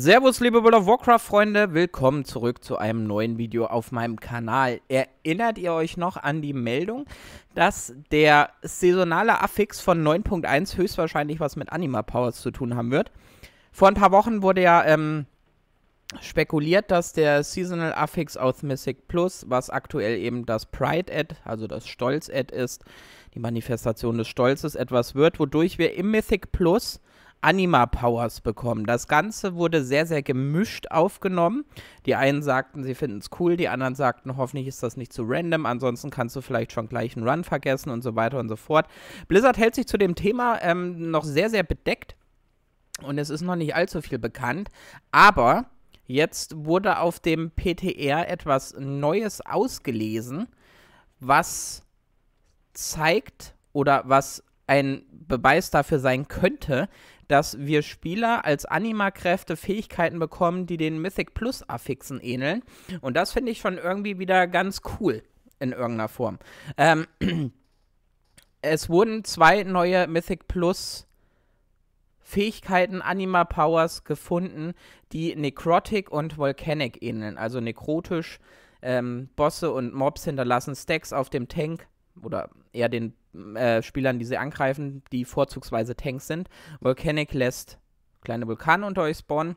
Servus, liebe World of Warcraft-Freunde, willkommen zurück zu einem neuen Video auf meinem Kanal. Erinnert ihr euch noch an die Meldung, dass der saisonale Affix von 9.1 höchstwahrscheinlich was mit Anima Powers zu tun haben wird? Vor ein paar Wochen wurde ja ähm, spekuliert, dass der Seasonal Affix aus Mythic Plus, was aktuell eben das Pride-Ad, also das Stolz-Ad ist, die Manifestation des Stolzes, etwas wird, wodurch wir im Mythic Plus Anima-Powers bekommen. Das Ganze wurde sehr, sehr gemischt aufgenommen. Die einen sagten, sie finden es cool, die anderen sagten, hoffentlich ist das nicht zu random, ansonsten kannst du vielleicht schon gleich einen Run vergessen und so weiter und so fort. Blizzard hält sich zu dem Thema ähm, noch sehr, sehr bedeckt und es ist noch nicht allzu viel bekannt, aber jetzt wurde auf dem PTR etwas Neues ausgelesen, was zeigt oder was ein Beweis dafür sein könnte, dass wir Spieler als Anima-Kräfte Fähigkeiten bekommen, die den Mythic Plus-Affixen ähneln. Und das finde ich schon irgendwie wieder ganz cool in irgendeiner Form. Ähm, es wurden zwei neue Mythic Plus Fähigkeiten Anima Powers gefunden, die Necrotic und Volcanic ähneln. Also nekrotisch, ähm, Bosse und Mobs hinterlassen Stacks auf dem Tank oder eher den äh, Spielern, die sie angreifen, die vorzugsweise Tanks sind. Volcanic lässt kleine Vulkane unter euch spawnen.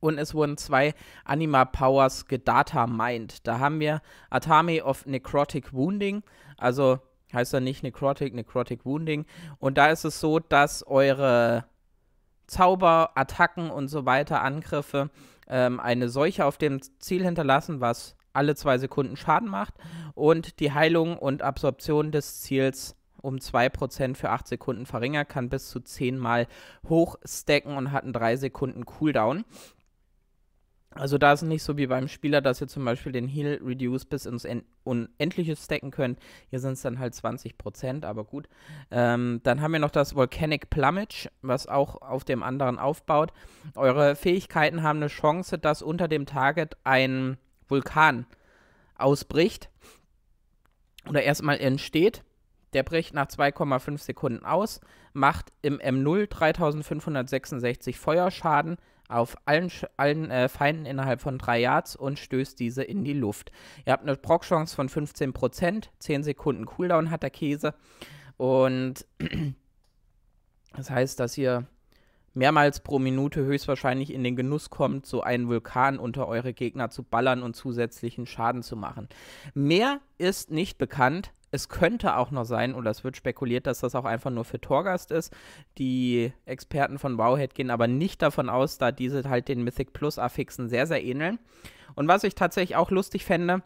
Und es wurden zwei Anima Powers gedata mined. Da haben wir Atami of Necrotic Wounding. Also heißt er nicht Necrotic, Necrotic Wounding. Und da ist es so, dass eure Zauber, Attacken und so weiter, Angriffe ähm, eine Seuche auf dem Ziel hinterlassen, was alle zwei Sekunden Schaden macht und die Heilung und Absorption des Ziels um 2% für 8 Sekunden verringert, kann bis zu 10 Mal hochstacken und hat einen 3 Sekunden Cooldown. Also da ist es nicht so wie beim Spieler, dass ihr zum Beispiel den Heal Reduce bis ins Unendliche stacken könnt. Hier sind es dann halt 20%, aber gut. Ähm, dann haben wir noch das Volcanic Plumage, was auch auf dem anderen aufbaut. Eure Fähigkeiten haben eine Chance, dass unter dem Target ein Vulkan ausbricht oder erstmal entsteht. Der bricht nach 2,5 Sekunden aus, macht im M0 3566 Feuerschaden auf allen, allen äh, Feinden innerhalb von 3 Yards und stößt diese in die Luft. Ihr habt eine Proc-Chance von 15%, 10 Sekunden Cooldown hat der Käse und das heißt, dass ihr mehrmals pro Minute höchstwahrscheinlich in den Genuss kommt, so einen Vulkan unter eure Gegner zu ballern und zusätzlichen Schaden zu machen. Mehr ist nicht bekannt. Es könnte auch noch sein, oder es wird spekuliert, dass das auch einfach nur für Torgast ist. Die Experten von Wowhead gehen aber nicht davon aus, da diese halt den Mythic Plus-Affixen sehr, sehr ähneln. Und was ich tatsächlich auch lustig fände,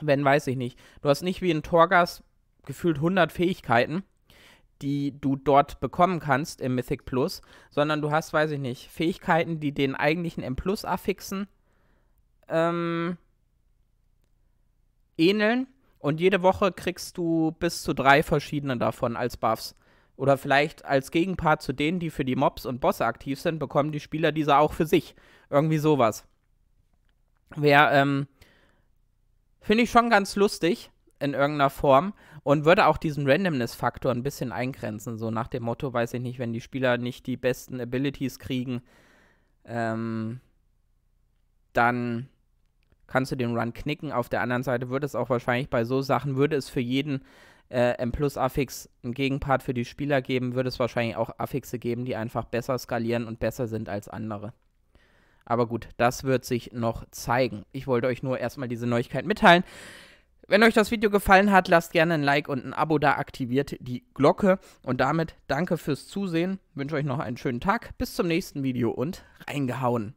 wenn, weiß ich nicht, du hast nicht wie ein Torgast gefühlt 100 Fähigkeiten, die du dort bekommen kannst im Mythic Plus, sondern du hast, weiß ich nicht, Fähigkeiten, die den eigentlichen M Plus affixen, ähm, ähneln. Und jede Woche kriegst du bis zu drei verschiedene davon als Buffs. Oder vielleicht als Gegenpart zu denen, die für die Mobs und Bosse aktiv sind, bekommen die Spieler diese auch für sich. Irgendwie sowas. Wer, ähm, finde ich schon ganz lustig in irgendeiner Form und würde auch diesen Randomness-Faktor ein bisschen eingrenzen, so nach dem Motto, weiß ich nicht, wenn die Spieler nicht die besten Abilities kriegen, ähm, dann kannst du den Run knicken. Auf der anderen Seite würde es auch wahrscheinlich bei so Sachen, würde es für jeden äh, M-Plus-Affix einen Gegenpart für die Spieler geben, würde es wahrscheinlich auch Affixe geben, die einfach besser skalieren und besser sind als andere. Aber gut, das wird sich noch zeigen. Ich wollte euch nur erstmal diese Neuigkeit mitteilen. Wenn euch das Video gefallen hat, lasst gerne ein Like und ein Abo da, aktiviert die Glocke. Und damit danke fürs Zusehen, wünsche euch noch einen schönen Tag, bis zum nächsten Video und reingehauen.